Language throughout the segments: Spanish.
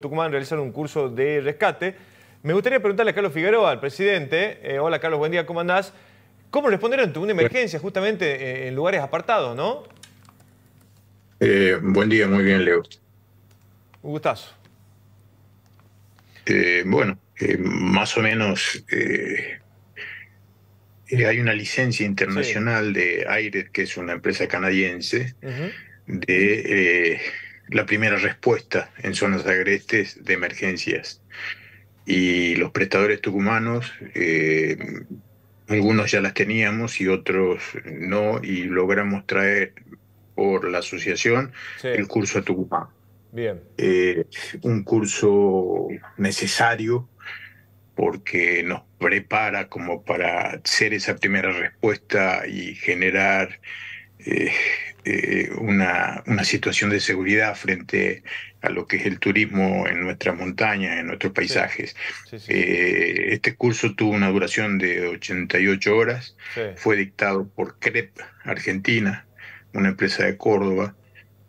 Tucumán realizar un curso de rescate. Me gustaría preguntarle a Carlos Figueroa, al presidente. Eh, hola Carlos, buen día, ¿cómo andás? ¿Cómo responder ante una emergencia justamente eh, en lugares apartados, no? Eh, buen día, muy bien, Leo. Un gustazo. bueno, más o menos hay una licencia internacional de aire que es una empresa canadiense, de la primera respuesta en zonas agrestes de emergencias. Y los prestadores tucumanos, eh, algunos ya las teníamos y otros no, y logramos traer por la asociación el curso a Tucumán. Bien. Eh, un curso necesario porque nos prepara como para hacer esa primera respuesta y generar eh, eh, una, una, situación de seguridad frente a lo que es el turismo en nuestras montañas, en nuestros paisajes. Eh, este curso tuvo una duración de 88 horas, fue dictado por CREP Argentina, una empresa de Córdoba,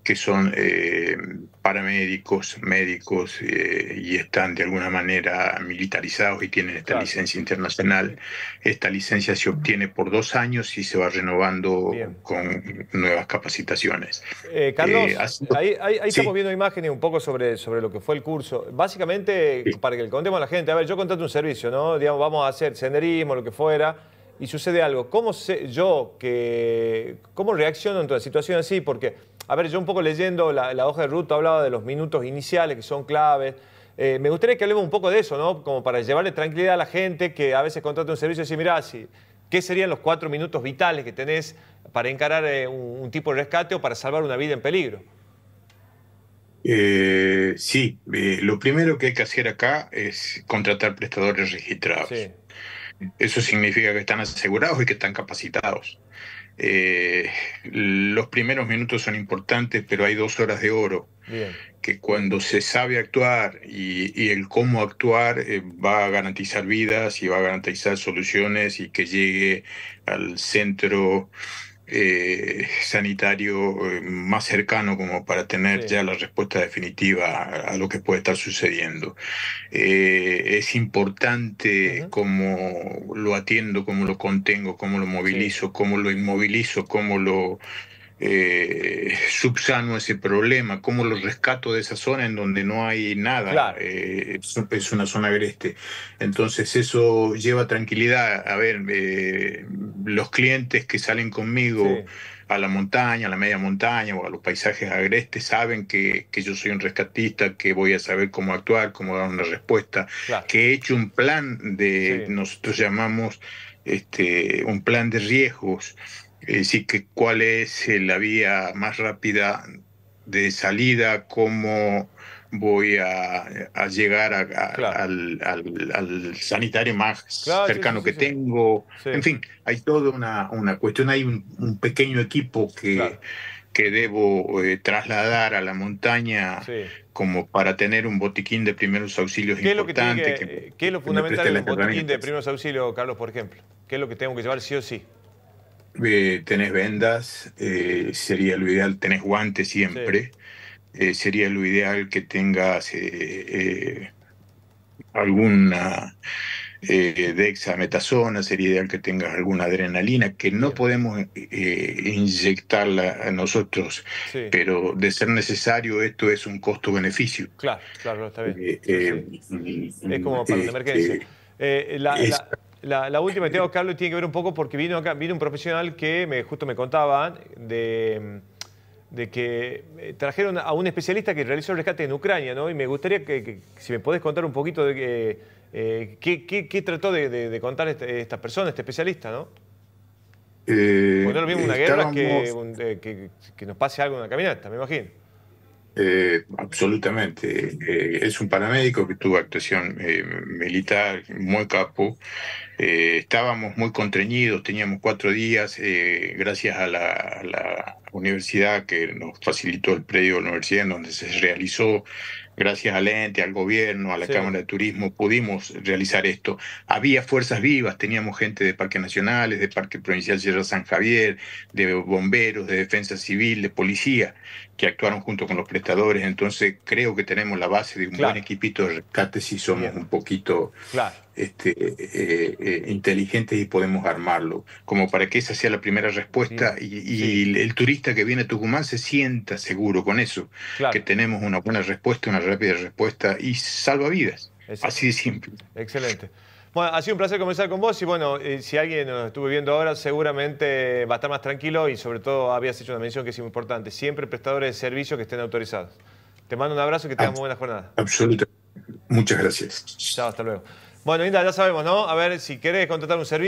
que son eh, paramédicos, médicos eh, y están de alguna manera militarizados y tienen esta licencia internacional. Esta licencia se obtiene por dos años y se va renovando con nuevas capacitaciones. Eh, Carlos, ahí, estamos viendo imágenes un poco sobre, sobre lo que fue el curso. Básicamente, para que le contemos a la gente, a ver, yo contrato un servicio, ¿no? Digamos, vamos a hacer senderismo, lo que fuera y sucede algo. ¿Cómo sé yo que, cómo reacciono en toda situación así? Porque a ver, yo un poco leyendo la, hoja de ruta hablaba de los minutos iniciales que son claves. Eh, me gustaría que hablemos un poco de eso, ¿no? Como para llevarle tranquilidad a la gente que a veces contrata un servicio y dice, mira, ¿qué serían los cuatro minutos vitales que tenés para encarar eh, un, tipo de rescate o para salvar una vida en peligro? Eh, sí, lo primero que hay que hacer acá es contratar prestadores registrados. Eso significa que están asegurados y que están capacitados. Eh, los primeros minutos son importantes, pero hay dos horas de oro. Que cuando se sabe actuar y, el cómo actuar eh, va a garantizar vidas y va a garantizar soluciones y que llegue al centro eh, sanitario eh, más cercano como para tener ya la respuesta definitiva a, lo que puede estar sucediendo. Eh, es importante cómo lo atiendo, cómo lo contengo, cómo lo movilizo, cómo lo inmovilizo, cómo lo eh, subsano ese problema, cómo los rescato de esa zona en donde no hay nada, eh, es una zona agreste. Entonces eso lleva tranquilidad. A ver, eh, los clientes que salen conmigo a la montaña, a la media montaña o a los paisajes agrestes saben que, yo soy un rescatista, que voy a saber cómo actuar, cómo dar una respuesta, que he hecho un plan de, nosotros llamamos este, un plan de riesgos decir, que cuál es eh, la vía más rápida de salida, cómo voy a, llegar al, sanitario más cercano que tengo. En fin, hay toda una, una cuestión, hay un, pequeño equipo que, que debo eh, trasladar a la montaña como para tener un botiquín de primeros auxilios ¿Qué es lo importante. ¿Qué es lo fundamental del botiquín de primeros auxilios, Carlos, por ejemplo? ¿Qué es lo que tengo que llevar sí o sí? Eh, tenés vendas, eh, sería lo ideal, tenés guantes siempre, eh, sería lo ideal que tengas alguna dexametasona, sería ideal que tengas alguna adrenalina, que no podemos inyectarla a nosotros, pero de ser necesario esto es un costo-beneficio. Claro, claro, está bien. es como para la este, emergencia. la, la, la, última que tengo, Carlos, tiene que ver un poco porque vino acá, vino un profesional que me, justo me contaba de, que eh, trajeron a un especialista que realizó el rescate en Ucrania, ¿no? Y me gustaría que, si me podés contar un poquito de eh, qué, trató de, contar este, esta persona, este especialista, ¿no? Eh, porque no es lo mismo una guerra que, que nos pase algo en una caminata, me imagino. Eh, absolutamente. Eh, es un paramédico que tuvo actuación eh, militar, muy capo. estábamos muy contrañidos, teníamos cuatro días, gracias a la, universidad que nos facilitó el predio de la universidad, en donde se realizó, gracias al ente, al gobierno, a la Cámara de Turismo, pudimos realizar esto. Había fuerzas vivas, teníamos gente de Parques Nacionales, de Parque Provincial Sierra San Javier, de bomberos, de defensa civil, de policía, que actuaron junto con los prestadores. Entonces creo que tenemos la base de un buen equipito de rescate si somos un poquito este, eh, eh, inteligentes y podemos armarlo. Como para que esa sea la primera respuesta y, El, turista que viene a Tucumán se sienta seguro con eso, que tenemos una buena respuesta, una rápida respuesta y salva vidas. Así de simple. Excelente. Bueno, ha sido un placer conversar con vos y bueno, eh, si alguien nos estuvo viendo ahora seguramente va a estar más tranquilo y sobre todo habías hecho una mención que es muy importante, siempre prestadores de servicios que estén autorizados. Te mando un abrazo y que tengas muy buena jornada. Absolutamente. Muchas gracias. Chao, hasta luego. Bueno, Linda, ya sabemos, ¿no? A ver, si querés contratar un servicio.